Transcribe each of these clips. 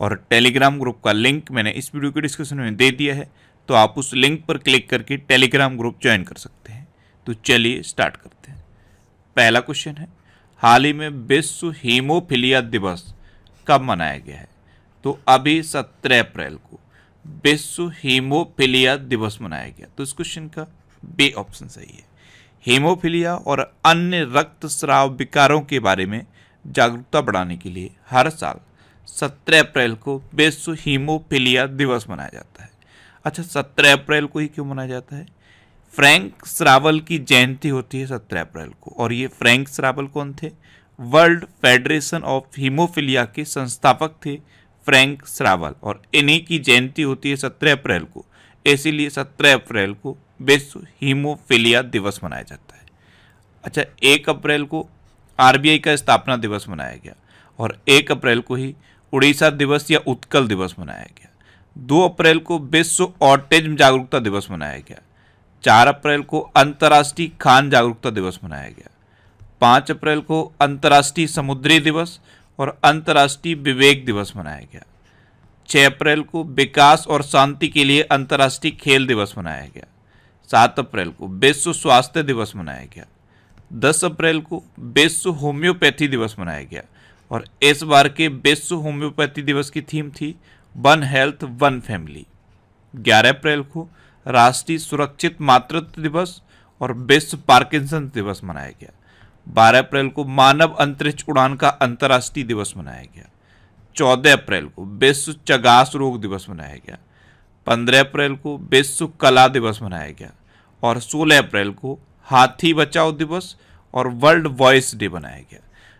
और Telegram group का link मैंने इस वीडियो के डिस्क्रिप्शन में दे दिया है तो आप उस लिंक पर क्लिक करके टेलीग्राम ग्रुप ज्वाइन कर सकते हैं तो चलिए स्टार्ट करते हैं पहला क्वेश्चन है हाल ही में विश्व हीमोफिलिया दिवस कब मनाया गया है तो अभी सत्रह अप्रैल को विश्व हीमोफिलिया दिवस मनाया गया तो इस क्वेश्चन का बे ऑप्शन सही है हीमोफीलिया और अन्य रक्तस्राव विकारों के बारे में जागरूकता बढ़ाने के लिए हर साल सत्रह अप्रैल को विश्व हीमोफिलिया दिवस मनाया जाता है अच्छा सत्रह अप्रैल को ही क्यों मनाया जाता है फ्रैंक श्रावल की जयंती होती है सत्रह अप्रैल को और ये फ्रैंक श्रावल कौन थे वर्ल्ड फेडरेशन ऑफ हीमोफिलिया के संस्थापक थे फ्रैंक श्रावल और इन्हीं की जयंती होती है सत्रह अप्रैल को इसीलिए सत्रह अप्रैल को विश्व हीमोफिलिया दिवस मनाया जाता है अच्छा एक अप्रैल को आरबीआई का स्थापना दिवस मनाया गया और एक अप्रैल को ही उड़ीसा दिवस या उत्कल दिवस मनाया गया दो अप्रैल को विश्व ऑटिज्म जागरूकता दिवस मनाया गया चार अप्रैल को अंतर्राष्ट्रीय खान जागरूकता दिवस मनाया गया पाँच अप्रैल को अंतर्राष्ट्रीय समुद्री दिवस और अंतर्राष्ट्रीय विवेक दिवस मनाया गया छः अप्रैल को विकास और शांति के लिए अंतर्राष्ट्रीय खेल दिवस मनाया गया सात अप्रैल को विश्व स्वास्थ्य दिवस मनाया गया दस अप्रैल को विश्व होम्योपैथी दिवस मनाया गया और इस बार के विश्व होम्योपैथी दिवस की थीम थी वन हेल्थ वन फैमिली 11 अप्रैल को राष्ट्रीय सुरक्षित मातृत्व दिवस और विश्व पार्किंसन दिवस मनाया गया 12 अप्रैल को मानव अंतरिक्ष उड़ान का अंतर्राष्ट्रीय दिवस मनाया गया 14 अप्रैल को विश्व चगास रोग दिवस मनाया गया 15 अप्रैल को विश्व कला दिवस मनाया गया और 16 अप्रैल को हाथी बचाओ दिवस और वर्ल्ड वॉइस डे मनाया गया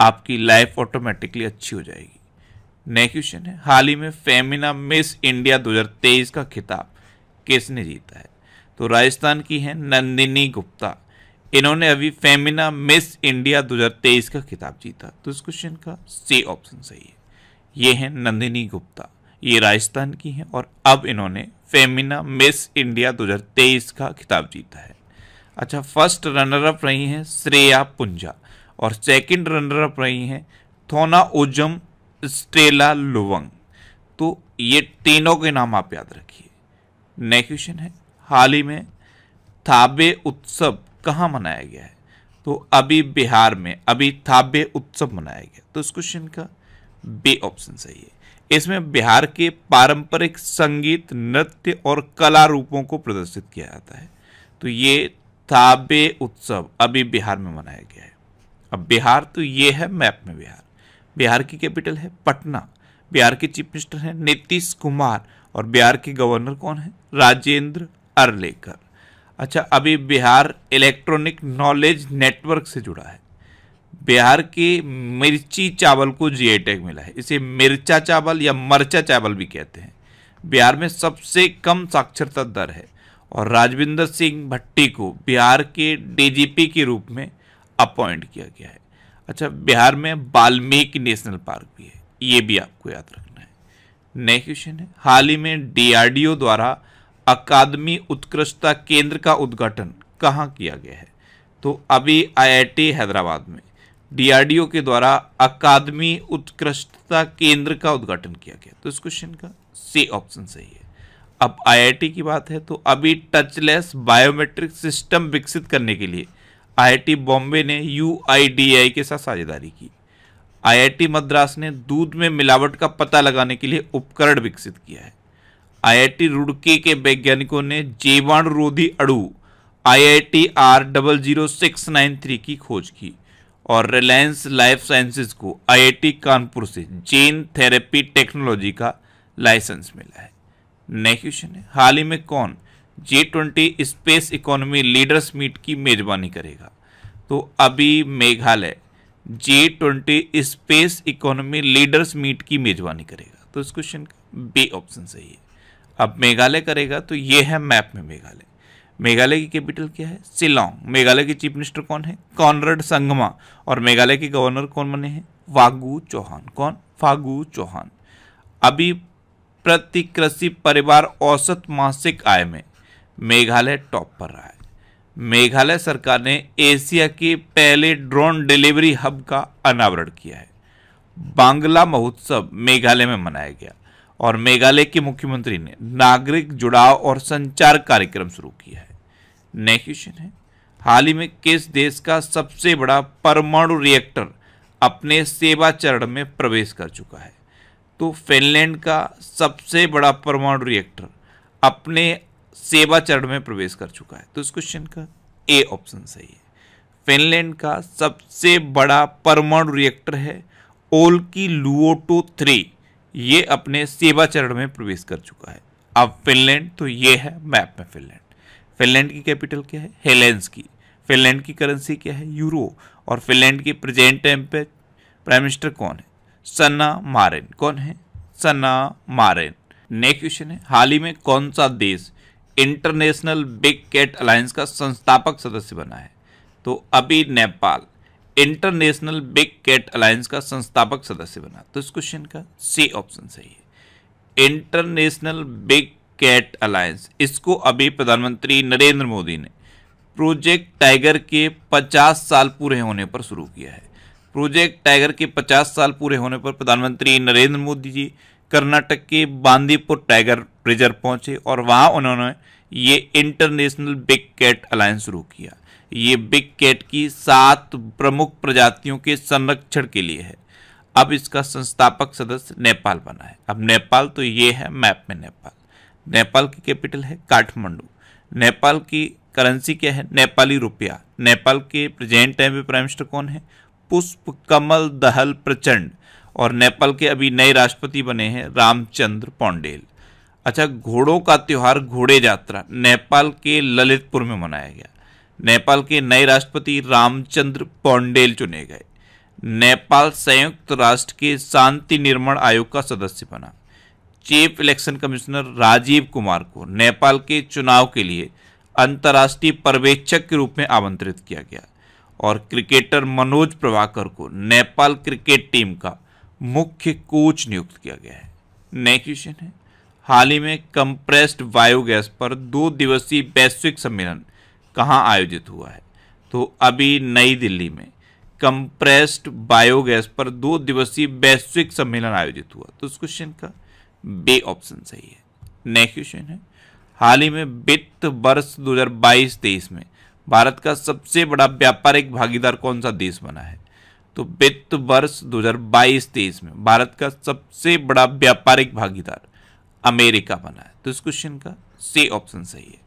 आपकी लाइफ ऑटोमेटिकली अच्छी हो जाएगी नेक्स्ट क्वेश्चन है हाल ही में फेमिना मिस इंडिया 2023 का खिताब किसने जीता है तो राजस्थान की है नंदिनी गुप्ता इन्होंने अभी फेमिना मिस इंडिया 2023 का खिताब जीता तो इस क्वेश्चन का सी ऑप्शन सही है ये है नंदिनी गुप्ता ये राजस्थान की हैं और अब इन्होंने फेमिना मिस इंडिया 2023 का खिताब जीता है अच्छा फर्स्ट रनर अप रही हैं श्रेया पुंजा और सेकंड रनर अप रही हैं थोना ओजम स्टेला लुवंग तो ये तीनों के नाम आप याद रखिए नेक्स्ट क्वेश्चन है हाल ही में थाबे उत्सव कहाँ मनाया गया है तो अभी बिहार में अभी थाबे उत्सव मनाया गया तो इस क्वेश्चन का बी ऑप्शन सही है इसमें बिहार के पारंपरिक संगीत नृत्य और कला रूपों को प्रदर्शित किया जाता है तो ये थाबे उत्सव अभी बिहार में मनाया गया है अब बिहार तो ये है मैप में बिहार बिहार की कैपिटल है पटना बिहार के चीफ मिनिस्टर हैं नीतीश कुमार और बिहार के गवर्नर कौन है राजेंद्र अरलेकर अच्छा अभी बिहार इलेक्ट्रॉनिक नॉलेज नेटवर्क से जुड़ा है बिहार के मिर्ची चावल को जी टैग e मिला है इसे मिर्चा चावल या मरचा चावल भी कहते हैं बिहार में सबसे कम साक्षरता दर है और राजविंदर सिंह भट्टी को बिहार के डीजीपी के रूप में अपॉइंट किया गया है अच्छा बिहार में वाल्मीकि नेशनल पार्क भी है ये भी आपको याद रखना है नेक्स्ट क्वेश्चन है हाल ही में डीआरडीओ द्वारा अकादमी उत्कृष्टता केंद्र का उद्घाटन कहाँ किया गया है तो अभी आईआईटी हैदराबाद में डीआरडीओ के द्वारा अकादमी उत्कृष्टता केंद्र का उद्घाटन किया गया तो इस क्वेश्चन का सी ऑप्शन सही है अब आईआईटी की बात है तो अभी टचलेस बायोमेट्रिक सिस्टम विकसित करने के लिए आईआईटी बॉम्बे ने यूआईडीआई के साथ साझेदारी की आईआईटी मद्रास ने दूध में मिलावट का पता लगाने के लिए उपकरण विकसित किया है आईआईटी रुड़की के वैज्ञानिकों ने जीवाणु रोधी अड़ू I R double zero six nine three की खोज की और रिलायंस लाइफ साइंसेज को आईआईटी कानपुर से जीन थेरेपी टेक्नोलॉजी का लाइसेंस मिला है नेक्स्ट क्वेश्चन है हाल ही में कौन G twenty space economy leaders meet की मेज़बानी करेगा तो अभी Meghalaya G twenty space economy leaders meet की मेज़बानी करेगा तो इस क्वेश्चन का बी ऑप्शन सही है अब मेघालय करेगा तो ये है मैप में मेघालय मेघालय की कैपिटल क्या है शिलोंग मेघालय के चीफ मिनिस्टर कौन है कॉनरड संगमा और मेघालय के गवर्नर कौन बने हैं फागू चौहान कौन फागू चौहान अभी प्रति कृषि परिवार औसत मासिक आय में मेघालय टॉप पर रहा है मेघालय सरकार ने एशिया के पहले ड्रोन डिलीवरी हब का अनावरण किया है बांग्ला महोत्सव मेघालय में मनाया गया और मेघालय के मुख्यमंत्री ने नागरिक जुड़ाव और संचार कार्यक्रम शुरू किया है नेक्स्ट क्वेश्चन है हाल ही में किस देश का सबसे बड़ा परमाणु रिएक्टर अपने सेवा चरण में प्रवेश कर चुका है तो फिनलैंड का सबसे बड़ा परमाणु रिएक्टर अपने सेवा चरण में प्रवेश कर चुका है तो इस क्वेश्चन का ए ऑप्शन सही है फिनलैंड का सबसे बड़ा परमाणु रिएक्टर है ओल की लुओटो थ्री ये अपने सेवा चरण में प्रवेश कर चुका है अब फिनलैंड तो ये है मैप में फिनलैंड फिनलैंड की कैपिटल क्या है हेलेंस की फिनलैंड की करेंसी क्या है यूरो और फिनलैंड की प्रेजेंट टाइम पे प्राइम मिनिस्टर कौन है सना मारेन कौन है सना मारेन नेक्स्ट क्वेश्चन है हाल ही में कौन सा देश इंटरनेशनल बिग कैट अलायंस का संस्थापक सदस्य बना है तो अभी Nepal international big cat alliance का संस्थापक सदस्य बना तो इस क्वेश्चन का सी ऑप्शन सही है इंटरनेशनल बिग कैट अलायंस इसको अभी प्रधानमंत्री नरेंद्र मोदी ने प्रोजेक्ट टाइगर के 50 साल पूरे होने पर शुरू किया है प्रोजेक्ट टाइगर के 50 साल पूरे होने पर प्रधानमंत्री नरेंद्र मोदी जी कर्नाटक के बांदीपुर टाइगर प्रिजर्व पहुंचे और वहां उन्होंने ये इंटरनेशनल बिग कैट अलायंस शुरू किया ये बिग कैट की सात प्रमुख प्रजातियों के संरक्षण के लिए है अब इसका संस्थापक सदस्य नेपाल बना है अब नेपाल तो ये है मैप में नेपाल नेपाल की कैपिटल है काठमांडू नेपाल की करेंसी क्या है नेपाली रुपया नेपाल के प्रेजेंट टाइम में प्राइम मिनिस्टर कौन है पुष्प कमल दहल प्रचंड और नेपाल के अभी नए राष्ट्रपति बने हैं रामचंद्र पौंडेल अच्छा घोड़ों का त्यौहार घोड़े यात्रा नेपाल के ललितपुर में मनाया गया नेपाल के नए राष्ट्रपति रामचंद्र पौंडेल चुने गए नेपाल संयुक्त राष्ट्र के शांति निर्माण आयोग का सदस्य बना chief election commissioner Rajiv Kumar को नेपाल के चुनाव के लिए अंतर्राष्ट्रीय पर्यवेक्षक के रूप में आमंत्रित किया गया और क्रिकेटर मनोज प्रभाकर को नेपाल क्रिकेट टीम का मुख्य कोच नियुक्त किया गया है नेक्स्ट क्वेश्चन है हाल ही में कंप्रेस्ड बायोगैस पर दो दिवसीय वैश्विक सम्मेलन कहाँ आयोजित हुआ है तो अभी नई दिल्ली में कंप्रेस्ड बायोगैस पर दो दिवसीय वैश्विक सम्मेलन आयोजित हुआ तो इस क्वेश्चन का बे ऑप्शन सही है नेक्स्ट क्वेश्चन है हाल ही में वित्त वर्ष 2022-23 में भारत का सबसे बड़ा व्यापारिक भागीदार कौन सा देश बना है तो वित्त वर्ष 2022-23 में भारत का सबसे बड़ा व्यापारिक भागीदार अमेरिका बना है तो इस क्वेश्चन का सी ऑप्शन सही है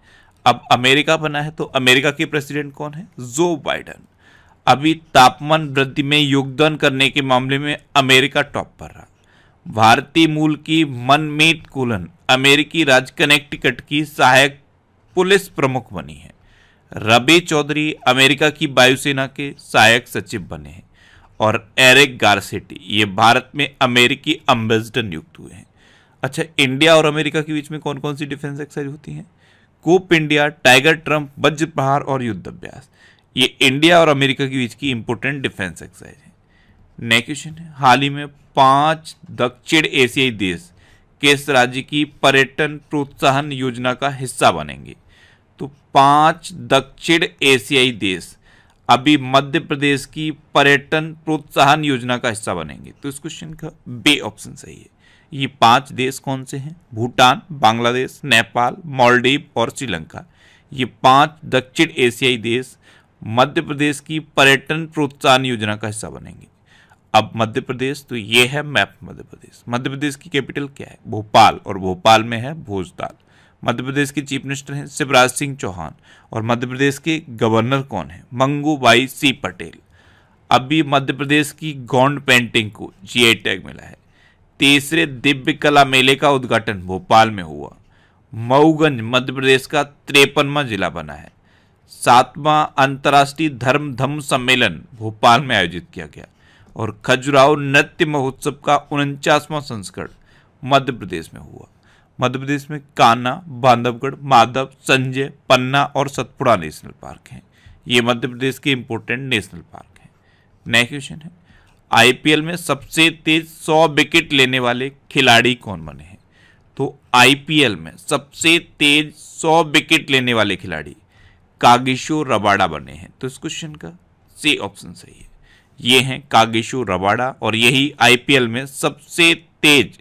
अब अमेरिका बना है तो अमेरिका के प्रेसिडेंट कौन है जो बाइडन अभी तापमान वृद्धि में योगदान करने के मामले में अमेरिका टॉप पर रहा भारतीय मूल की मनमीत कुलन अमेरिकी राज्य कनेक्टिकट की सहायक पुलिस प्रमुख बनी है रबी चौधरी अमेरिका की वायुसेना के सहायक सचिव बने हैं और एरिक गारसेटी ये भारत में अमेरिकी अम्बेसडर नियुक्त हुए हैं अच्छा इंडिया और अमेरिका के बीच में कौन कौन सी डिफेंस एक्सरसाइज होती हैं कोप इंडिया टाइगर ट्रम्प वज्र प्रहार और युद्ध अभ्यास ये इंडिया और अमेरिका के बीच की इंपोर्टेंट डिफेंस एक्सरसाइज है नेक्स्ट क्वेश्चन है हाल ही में पांच दक्षिण एशियाई देश किस राज्य की पर्यटन प्रोत्साहन योजना का हिस्सा बनेंगे तो पांच दक्षिण एशियाई देश अभी मध्य प्रदेश की पर्यटन प्रोत्साहन योजना का हिस्सा बनेंगे तो इस क्वेश्चन का बे ऑप्शन सही है ये पांच देश कौन से हैं भूटान बांग्लादेश नेपाल मालदीव और श्रीलंका ये पांच दक्षिण एशियाई देश मध्य प्रदेश की पर्यटन प्रोत्साहन योजना का हिस्सा बनेंगे अब मध्य प्रदेश तो ये है मैप मध्य प्रदेश मध्य प्रदेश की कैपिटल क्या है भोपाल और भोपाल में है भोजताल मध्य प्रदेश के चीफ मिनिस्टर हैं शिवराज सिंह चौहान और मध्य प्रदेश के गवर्नर कौन है मंगू बाई सी पटेल अभी मध्य प्रदेश की गोंड पेंटिंग को जीआई टैग मिला है तीसरे दिव्य कला मेले का उद्घाटन भोपाल में हुआ मऊगंज मध्य प्रदेश का त्रेपनवा जिला बना है सातवां अंतर्राष्ट्रीय धर्म धम्म सम्मेलन भोपाल में आयोजित किया गया और खजुराहो नृत्य महोत्सव का उनचासवां संस्करण मध्य प्रदेश में हुआ मध्य प्रदेश में काना बांधवगढ़ माधव संजय पन्ना और सतपुड़ा नेशनल पार्क हैं ये मध्य प्रदेश के इंपोर्टेंट नेशनल पार्क हैं नया क्वेश्चन है आईपीएल में सबसे तेज 100 विकेट लेने वाले खिलाड़ी कौन बने हैं तो आईपीएल में सबसे तेज 100 विकेट लेने वाले खिलाड़ी कागिशो रबाड़ा बने हैं तो इस क्वेश्चन का सी ऑप्शन सही है ये हैं कागिशो रबाड़ा और यही आईपीएल में सबसे तेज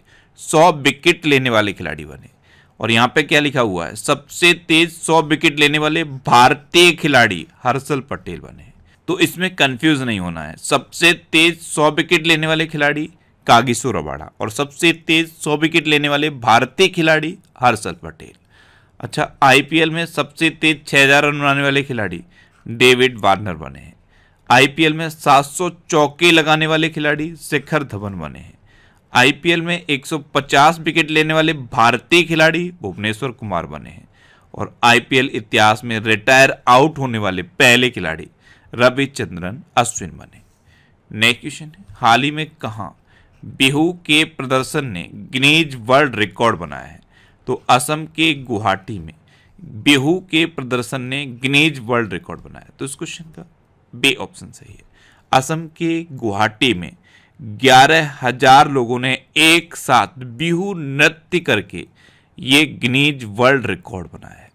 100 विकेट लेने वाले खिलाड़ी बने और यहाँ पे क्या लिखा हुआ है सबसे तेज 100 विकेट लेने वाले भारतीय खिलाड़ी हर्षल पटेल बने तो इसमें कंफ्यूज नहीं होना है सबसे तेज सौ विकेट लेने वाले खिलाड़ी कागिसो रबाड़ा और सबसे तेज सौ विकेट लेने वाले भारतीय खिलाड़ी हर्षल पटेल अच्छा आईपीएल में सबसे तेज छः हज़ार रन बनाने वाले खिलाड़ी डेविड वार्नर बने हैं आईपीएल में 700 चौके लगाने वाले खिलाड़ी शिखर धवन बने हैं आई में 150 विकेट लेने वाले भारतीय खिलाड़ी भुवनेश्वर कुमार बने हैं और आई इतिहास में रिटायर आउट होने वाले पहले खिलाड़ी रविचंद्रन अश्विन बने नेक्स्ट क्वेश्चन हाल ही में कहाँ बिहू के प्रदर्शन ने गिनीज वर्ल्ड रिकॉर्ड बनाया है तो असम के गुवाहाटी में बिहू के प्रदर्शन ने गिनीज वर्ल्ड रिकॉर्ड बनाया तो इस क्वेश्चन का बे ऑप्शन सही है असम के गुवाहाटी में ग्यारह हजार लोगों ने एक साथ बिहू नृत्य करके ये गिनीज वर्ल्ड रिकॉर्ड बनाया है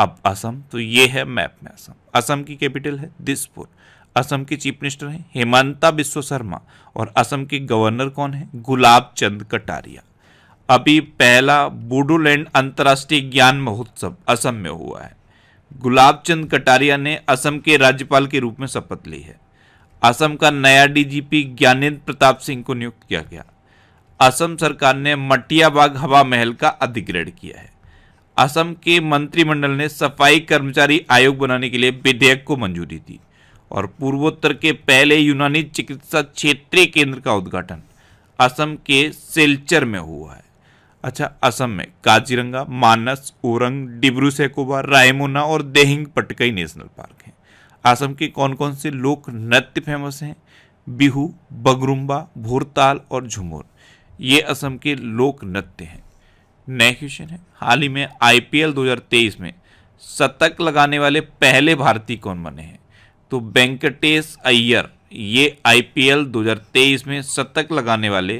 अब असम तो ये है मैप में असम असम की कैपिटल है दिसपुर असम के चीफ मिनिस्टर हैं हेमंता बिश्व शर्मा और असम के गवर्नर कौन है गुलाब चंद कटारिया अभी पहला बोडोलैंड अंतर्राष्ट्रीय ज्ञान महोत्सव असम में हुआ है गुलाब चंद कटारिया ने असम के राज्यपाल के रूप में शपथ ली है असम का नया डीजीपी ज्ञानेन्द्र प्रताप सिंह को नियुक्त किया गया असम सरकार ने मटियाबाग हवा महल का अधिग्रहण किया है असम के मंत्रिमंडल ने सफाई कर्मचारी आयोग बनाने के लिए विधेयक को मंजूरी दी और पूर्वोत्तर के पहले यूनानी चिकित्सा क्षेत्रीय केंद्र का उद्घाटन असम के सिलचर में हुआ है अच्छा असम में काजीरंगा मानस ओरंग डिब्रू सैकोबा रायमोना और देहिंग पटकई नेशनल पार्क हैं असम के कौन कौन से लोक नृत्य फेमस हैं बिहू बगरुम्बा भोरताल और झुमुर ये असम के लोक नृत्य हैं नेक्स्ट क्वेश्चन है हाल ही में आईपीएल 2023 में शतक लगाने वाले पहले भारतीय कौन बने हैं तो वेंकटेश अय्यर ये आईपीएल 2023 में शतक लगाने वाले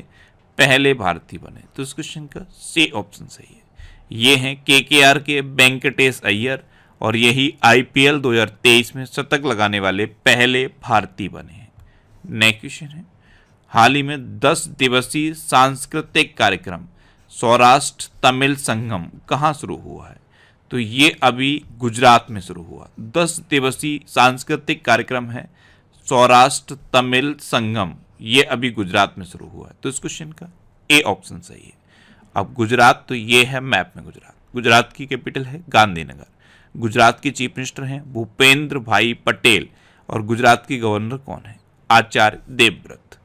पहले भारतीय बने तो इस क्वेश्चन का सी ऑप्शन सही है ये हैं के के आर के वेंकटेश अय्यर और यही आईपीएल 2023 में शतक लगाने वाले पहले भारतीय बने हैं तो नेक्स्ट क्वेश्चन है हाल ही में 10 दिवसीय सांस्कृतिक कार्यक्रम सौराष्ट्र तमिल संगम कहाँ शुरू हुआ है तो ये अभी गुजरात में शुरू हुआ दस दिवसीय सांस्कृतिक कार्यक्रम है सौराष्ट्र तमिल संगम ये अभी गुजरात में शुरू हुआ है तो इस क्वेश्चन का ए ऑप्शन सही है अब गुजरात तो ये है मैप में गुजरात गुजरात की कैपिटल है गांधीनगर गुजरात के चीफ मिनिस्टर हैं भूपेंद्र भाई पटेल और गुजरात के गवर्नर कौन है आचार्य देवव्रत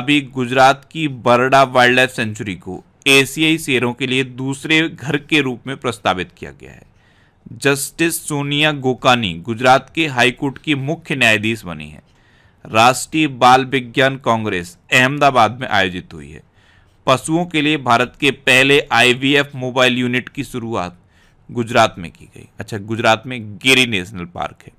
अभी गुजरात की बरडा वाइल्ड लाइफ सेंचुरी को एशियाई शेयरों के लिए दूसरे घर के रूप में प्रस्तावित किया गया है जस्टिस सोनिया गोकानी गुजरात के हाईकोर्ट की मुख्य न्यायाधीश बनी है राष्ट्रीय बाल विज्ञान कांग्रेस अहमदाबाद में आयोजित हुई है पशुओं के लिए भारत के पहले आईवीएफ मोबाइल यूनिट की शुरुआत गुजरात में की गई अच्छा गुजरात में गिरी नेशनल पार्क है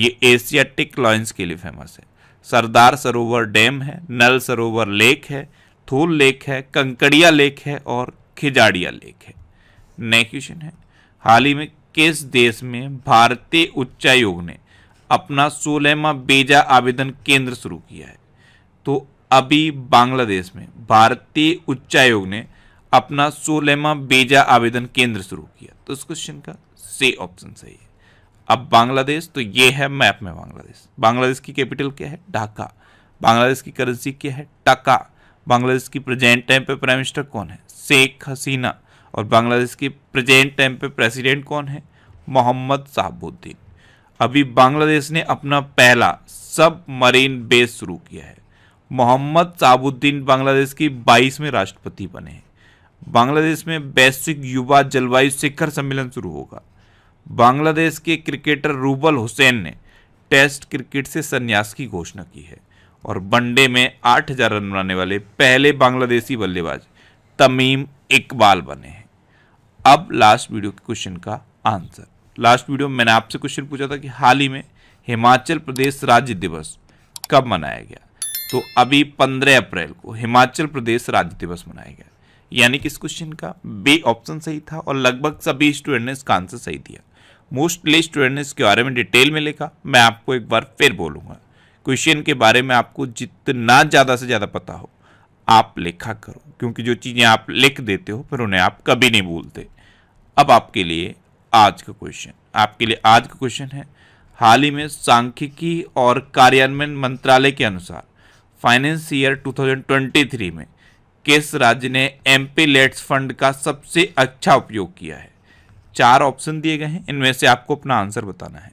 ये एशियाटिक लॉयंस के लिए फेमस है सरदार सरोवर डैम है नल सरोवर लेक है थूल लेक है कंकड़िया लेक है और खिजाड़िया लेक है नेक्स्ट क्वेश्चन है हाल ही में किस देश में भारतीय उच्चायोग ने अपना सोलहवा बेजा आवेदन केंद्र शुरू किया है तो अभी बांग्लादेश में भारतीय उच्चायोग ने अपना सोलहवा बेजा आवेदन केंद्र शुरू किया तो इस क्वेश्चन का से ऑप्शन सही है अब बांग्लादेश तो ये है मैप में बांग्लादेश बांग्लादेश की कैपिटल क्या है ढाका बांग्लादेश की करेंसी क्या है टका बांग्लादेश की प्रेजेंट टाइम पे प्राइम मिनिस्टर कौन है शेख हसीना और बांग्लादेश की प्रेजेंट टाइम पे प्रेसिडेंट कौन है मोहम्मद साहबुद्दीन अभी बांग्लादेश ने अपना पहला सब मरीन बेस शुरू किया है मोहम्मद साहबुद्दीन बांग्लादेश की बाईसवें राष्ट्रपति बने हैं बांग्लादेश में वैश्विक युवा जलवायु शिखर सम्मेलन शुरू होगा बांग्लादेश के क्रिकेटर रूबल हुसैन ने टेस्ट क्रिकेट से संन्यास की घोषणा की है और वनडे में 8000 रन बनाने वाले पहले बांग्लादेशी बल्लेबाज तमीम इकबाल बने हैं अब लास्ट वीडियो के क्वेश्चन का आंसर लास्ट वीडियो में मैंने आपसे क्वेश्चन पूछा था कि हाल ही में हिमाचल प्रदेश राज्य दिवस कब मनाया गया तो अभी 15 अप्रैल को हिमाचल प्रदेश राज्य दिवस मनाया गया यानी कि इस क्वेश्चन का बी ऑप्शन सही था और लगभग सभी स्टूडेंट ने इसका आंसर सही दिया मोस्टली स्टूडेंट ने इसके बारे में डिटेल में लिखा मैं आपको एक बार फिर बोलूँगा क्वेश्चन के बारे में आपको जितना ज़्यादा से ज़्यादा पता हो आप लिखा करो क्योंकि जो चीज़ें आप लिख देते हो फिर उन्हें आप कभी नहीं भूलते अब आपके लिए आज का क्वेश्चन आपके लिए आज का क्वेश्चन है हाल ही में सांख्यिकी और कार्यान्वयन मंत्रालय के अनुसार फाइनेंस ईयर 2023 में किस राज्य ने एम लेट्स फंड का सबसे अच्छा उपयोग किया है चार ऑप्शन दिए गए हैं इनमें से आपको अपना आंसर बताना है